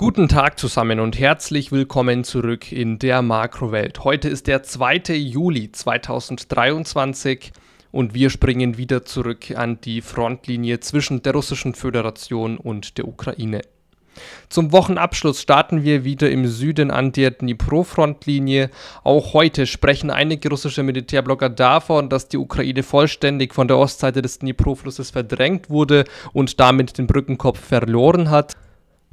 Guten Tag zusammen und herzlich willkommen zurück in der Makrowelt. Heute ist der 2. Juli 2023 und wir springen wieder zurück an die Frontlinie zwischen der Russischen Föderation und der Ukraine. Zum Wochenabschluss starten wir wieder im Süden an der Dnipro-Frontlinie. Auch heute sprechen einige russische Militärblogger davon, dass die Ukraine vollständig von der Ostseite des Dnipro-Flusses verdrängt wurde und damit den Brückenkopf verloren hat.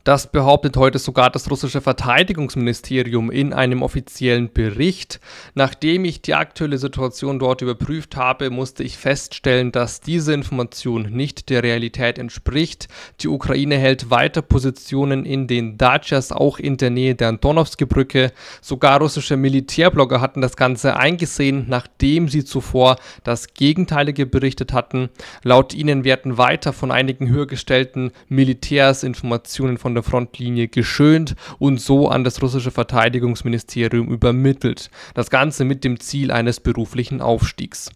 Das behauptet heute sogar das russische Verteidigungsministerium in einem offiziellen Bericht. Nachdem ich die aktuelle Situation dort überprüft habe, musste ich feststellen, dass diese Information nicht der Realität entspricht. Die Ukraine hält weiter Positionen in den Dachas, auch in der Nähe der Antonovsky-Brücke. Sogar russische Militärblogger hatten das Ganze eingesehen, nachdem sie zuvor das Gegenteilige berichtet hatten. Laut ihnen werden weiter von einigen höhergestellten Militärs Informationen von der Frontlinie geschönt und so an das russische Verteidigungsministerium übermittelt. Das Ganze mit dem Ziel eines beruflichen Aufstiegs.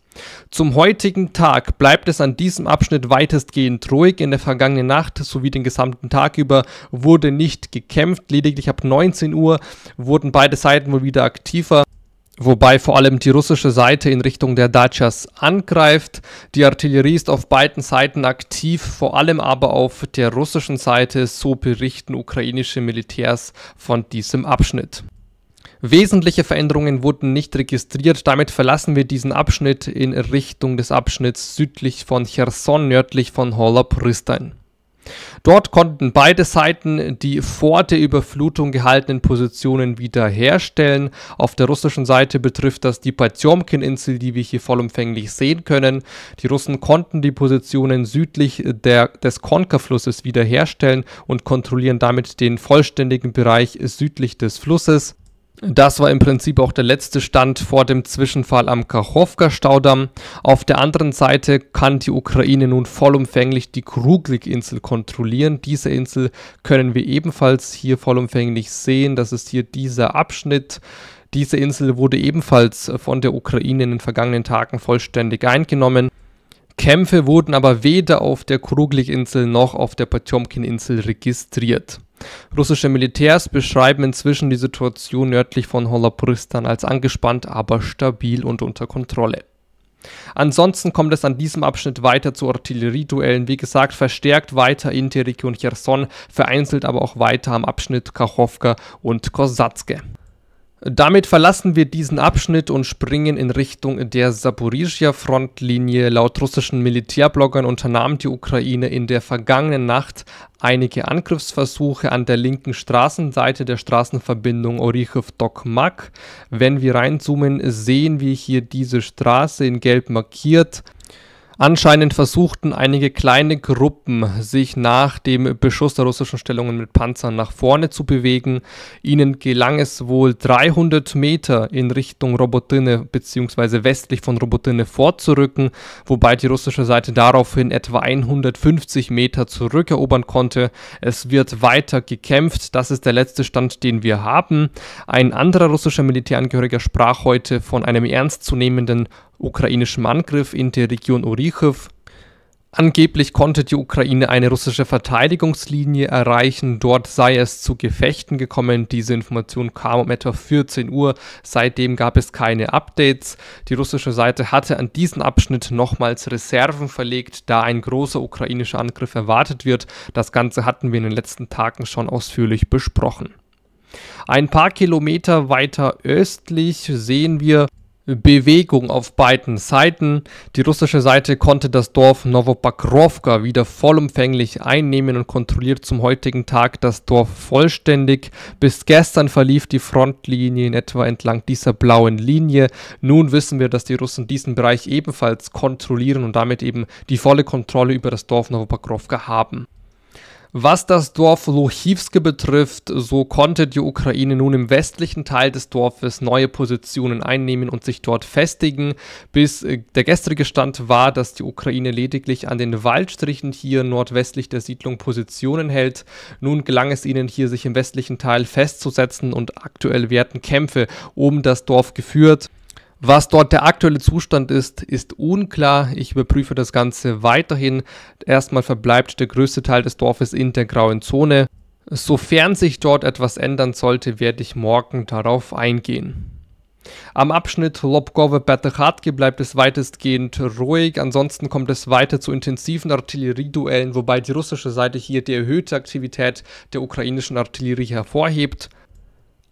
Zum heutigen Tag bleibt es an diesem Abschnitt weitestgehend ruhig. In der vergangenen Nacht sowie den gesamten Tag über wurde nicht gekämpft. Lediglich ab 19 Uhr wurden beide Seiten wohl wieder aktiver wobei vor allem die russische Seite in Richtung der Dachas angreift. Die Artillerie ist auf beiden Seiten aktiv, vor allem aber auf der russischen Seite, so berichten ukrainische Militärs von diesem Abschnitt. Wesentliche Veränderungen wurden nicht registriert. Damit verlassen wir diesen Abschnitt in Richtung des Abschnitts südlich von Cherson, nördlich von Holopristein. Dort konnten beide Seiten die vor der Überflutung gehaltenen Positionen wiederherstellen. Auf der russischen Seite betrifft das die Patjomkin-Insel, die wir hier vollumfänglich sehen können. Die Russen konnten die Positionen südlich der, des Konka-Flusses wiederherstellen und kontrollieren damit den vollständigen Bereich südlich des Flusses. Das war im Prinzip auch der letzte Stand vor dem Zwischenfall am Kachowka-Staudamm. Auf der anderen Seite kann die Ukraine nun vollumfänglich die Kruglik-Insel kontrollieren. Diese Insel können wir ebenfalls hier vollumfänglich sehen. Das ist hier dieser Abschnitt. Diese Insel wurde ebenfalls von der Ukraine in den vergangenen Tagen vollständig eingenommen. Kämpfe wurden aber weder auf der Kruglik-Insel noch auf der Potjomkin-Insel registriert. Russische Militärs beschreiben inzwischen die Situation nördlich von Holopristan als angespannt, aber stabil und unter Kontrolle. Ansonsten kommt es an diesem Abschnitt weiter zu Artillerieduellen, wie gesagt, verstärkt weiter in die Region Cherson, vereinzelt aber auch weiter am Abschnitt Kachowka und Kosatske. Damit verlassen wir diesen Abschnitt und springen in Richtung der Saporizhia-Frontlinie. Laut russischen Militärbloggern unternahm die Ukraine in der vergangenen Nacht einige Angriffsversuche an der linken Straßenseite der Straßenverbindung Orichow-Dokmak. Wenn wir reinzoomen, sehen wir hier diese Straße in gelb markiert. Anscheinend versuchten einige kleine Gruppen, sich nach dem Beschuss der russischen Stellungen mit Panzern nach vorne zu bewegen. Ihnen gelang es wohl 300 Meter in Richtung Robotine bzw. westlich von Robotine vorzurücken, wobei die russische Seite daraufhin etwa 150 Meter zurückerobern konnte. Es wird weiter gekämpft, das ist der letzte Stand, den wir haben. Ein anderer russischer Militärangehöriger sprach heute von einem ernstzunehmenden ukrainischem Angriff in der Region Orichiv. Angeblich konnte die Ukraine eine russische Verteidigungslinie erreichen. Dort sei es zu Gefechten gekommen. Diese Information kam um etwa 14 Uhr. Seitdem gab es keine Updates. Die russische Seite hatte an diesen Abschnitt nochmals Reserven verlegt, da ein großer ukrainischer Angriff erwartet wird. Das Ganze hatten wir in den letzten Tagen schon ausführlich besprochen. Ein paar Kilometer weiter östlich sehen wir Bewegung auf beiden Seiten. Die russische Seite konnte das Dorf Novopakrovka wieder vollumfänglich einnehmen und kontrolliert zum heutigen Tag das Dorf vollständig. Bis gestern verlief die Frontlinie in etwa entlang dieser blauen Linie. Nun wissen wir, dass die Russen diesen Bereich ebenfalls kontrollieren und damit eben die volle Kontrolle über das Dorf Novopakrovka haben. Was das Dorf Lochivske betrifft, so konnte die Ukraine nun im westlichen Teil des Dorfes neue Positionen einnehmen und sich dort festigen. Bis äh, der gestrige Stand war, dass die Ukraine lediglich an den Waldstrichen hier nordwestlich der Siedlung Positionen hält. Nun gelang es ihnen hier, sich im westlichen Teil festzusetzen und aktuell werden Kämpfe um das Dorf geführt. Was dort der aktuelle Zustand ist, ist unklar. Ich überprüfe das Ganze weiterhin. Erstmal verbleibt der größte Teil des Dorfes in der grauen Zone. Sofern sich dort etwas ändern sollte, werde ich morgen darauf eingehen. Am Abschnitt lobkove bertechatki bleibt es weitestgehend ruhig, ansonsten kommt es weiter zu intensiven Artillerieduellen, wobei die russische Seite hier die erhöhte Aktivität der ukrainischen Artillerie hervorhebt.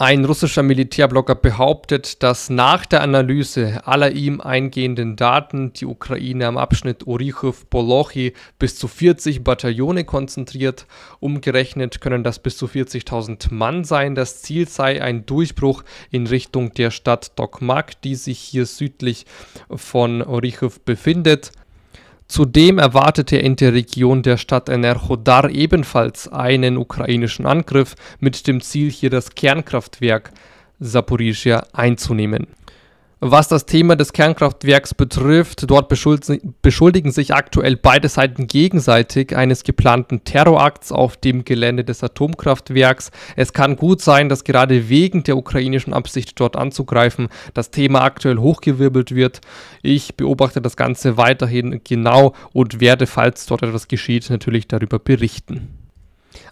Ein russischer Militärblogger behauptet, dass nach der Analyse aller ihm eingehenden Daten die Ukraine am Abschnitt Orichow-Bolochi bis zu 40 Bataillone konzentriert. Umgerechnet können das bis zu 40.000 Mann sein. Das Ziel sei ein Durchbruch in Richtung der Stadt Dokmak, die sich hier südlich von Orichow befindet. Zudem erwartete er in der Region der Stadt Enerhodar ebenfalls einen ukrainischen Angriff mit dem Ziel, hier das Kernkraftwerk Saporischja einzunehmen was das Thema des Kernkraftwerks betrifft, dort beschuldigen sich aktuell beide Seiten gegenseitig eines geplanten Terrorakts auf dem Gelände des Atomkraftwerks. Es kann gut sein, dass gerade wegen der ukrainischen Absicht dort anzugreifen, das Thema aktuell hochgewirbelt wird. Ich beobachte das Ganze weiterhin genau und werde, falls dort etwas geschieht, natürlich darüber berichten.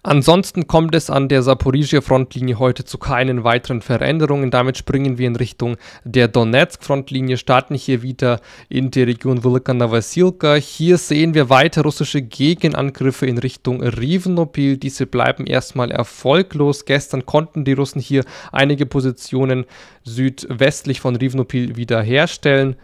Ansonsten kommt es an der Saporizhia-Frontlinie heute zu keinen weiteren Veränderungen. Damit springen wir in Richtung der Donetsk-Frontlinie, starten hier wieder in die Region Velika-Novosilka. Hier sehen wir weiter russische Gegenangriffe in Richtung Rivenopil. Diese bleiben erstmal erfolglos. Gestern konnten die Russen hier einige Positionen südwestlich von Rivenopil wiederherstellen.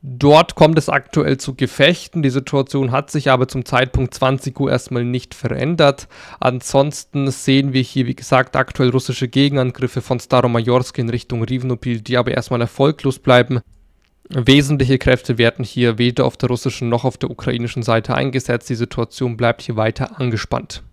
Dort kommt es aktuell zu Gefechten. Die Situation hat sich aber zum Zeitpunkt 20 Uhr erstmal nicht verändert. Ansonsten sehen wir hier, wie gesagt, aktuell russische Gegenangriffe von Staromajorsk in Richtung Rivnopil, die aber erstmal erfolglos bleiben. Wesentliche Kräfte werden hier weder auf der russischen noch auf der ukrainischen Seite eingesetzt. Die Situation bleibt hier weiter angespannt.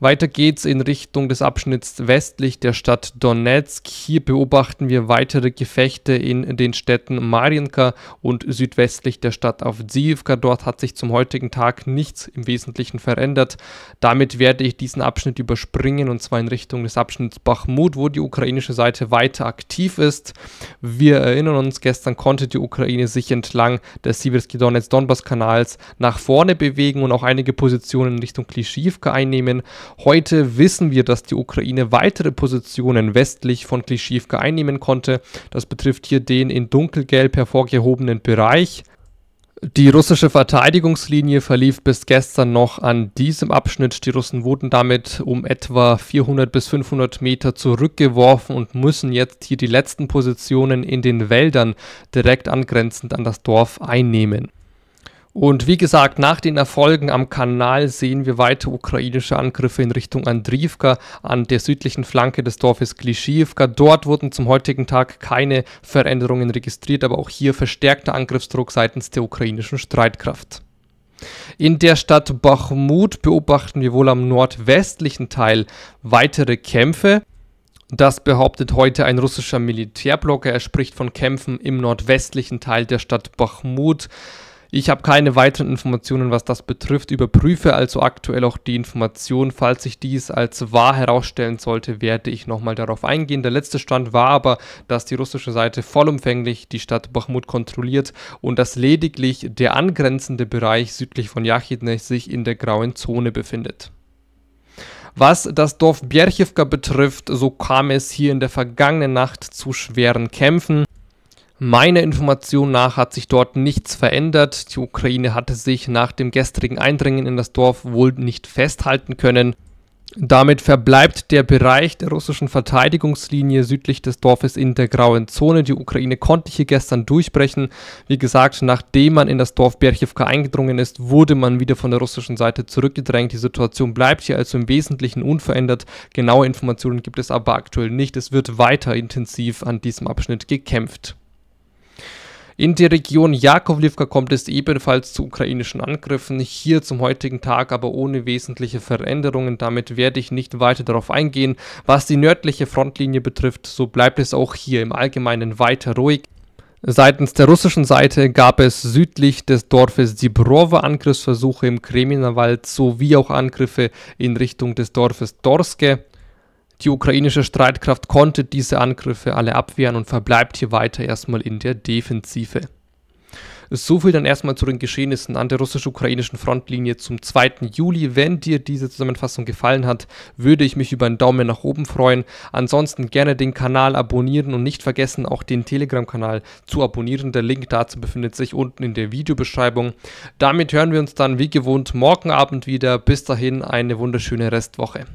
Weiter geht's in Richtung des Abschnitts westlich der Stadt Donetsk. Hier beobachten wir weitere Gefechte in den Städten Marienka und südwestlich der Stadt Avdiivka. Dort hat sich zum heutigen Tag nichts im Wesentlichen verändert. Damit werde ich diesen Abschnitt überspringen und zwar in Richtung des Abschnitts Bachmut, wo die ukrainische Seite weiter aktiv ist. Wir erinnern uns, gestern konnte die Ukraine sich entlang des Siversky Donetsk-Donbass-Kanals nach vorne bewegen und auch einige Positionen in Richtung Klischivka einnehmen. Heute wissen wir, dass die Ukraine weitere Positionen westlich von Klischivka einnehmen konnte. Das betrifft hier den in dunkelgelb hervorgehobenen Bereich. Die russische Verteidigungslinie verlief bis gestern noch an diesem Abschnitt. Die Russen wurden damit um etwa 400 bis 500 Meter zurückgeworfen und müssen jetzt hier die letzten Positionen in den Wäldern direkt angrenzend an das Dorf einnehmen. Und wie gesagt, nach den Erfolgen am Kanal sehen wir weitere ukrainische Angriffe in Richtung Andriivka an der südlichen Flanke des Dorfes Klischiivka. Dort wurden zum heutigen Tag keine Veränderungen registriert, aber auch hier verstärkter Angriffsdruck seitens der ukrainischen Streitkraft. In der Stadt Bachmut beobachten wir wohl am nordwestlichen Teil weitere Kämpfe. Das behauptet heute ein russischer Militärblogger. Er spricht von Kämpfen im nordwestlichen Teil der Stadt Bachmut. Ich habe keine weiteren Informationen, was das betrifft. Überprüfe also aktuell auch die Informationen. Falls sich dies als wahr herausstellen sollte, werde ich nochmal darauf eingehen. Der letzte Stand war aber, dass die russische Seite vollumfänglich die Stadt Bakhmut kontrolliert und dass lediglich der angrenzende Bereich südlich von Yachidne sich in der grauen Zone befindet. Was das Dorf Bjerchivka betrifft, so kam es hier in der vergangenen Nacht zu schweren Kämpfen. Meiner Information nach hat sich dort nichts verändert. Die Ukraine hatte sich nach dem gestrigen Eindringen in das Dorf wohl nicht festhalten können. Damit verbleibt der Bereich der russischen Verteidigungslinie südlich des Dorfes in der grauen Zone. Die Ukraine konnte hier gestern durchbrechen. Wie gesagt, nachdem man in das Dorf Berchivka eingedrungen ist, wurde man wieder von der russischen Seite zurückgedrängt. Die Situation bleibt hier also im Wesentlichen unverändert. Genaue Informationen gibt es aber aktuell nicht. Es wird weiter intensiv an diesem Abschnitt gekämpft. In die Region Jakovlivka kommt es ebenfalls zu ukrainischen Angriffen, hier zum heutigen Tag aber ohne wesentliche Veränderungen. Damit werde ich nicht weiter darauf eingehen. Was die nördliche Frontlinie betrifft, so bleibt es auch hier im Allgemeinen weiter ruhig. Seitens der russischen Seite gab es südlich des Dorfes Dibrovo Angriffsversuche im Kreminawald sowie auch Angriffe in Richtung des Dorfes Dorske. Die ukrainische Streitkraft konnte diese Angriffe alle abwehren und verbleibt hier weiter erstmal in der Defensive. So viel dann erstmal zu den Geschehnissen an der russisch-ukrainischen Frontlinie zum 2. Juli. Wenn dir diese Zusammenfassung gefallen hat, würde ich mich über einen Daumen nach oben freuen. Ansonsten gerne den Kanal abonnieren und nicht vergessen, auch den Telegram-Kanal zu abonnieren. Der Link dazu befindet sich unten in der Videobeschreibung. Damit hören wir uns dann wie gewohnt morgen Abend wieder. Bis dahin eine wunderschöne Restwoche.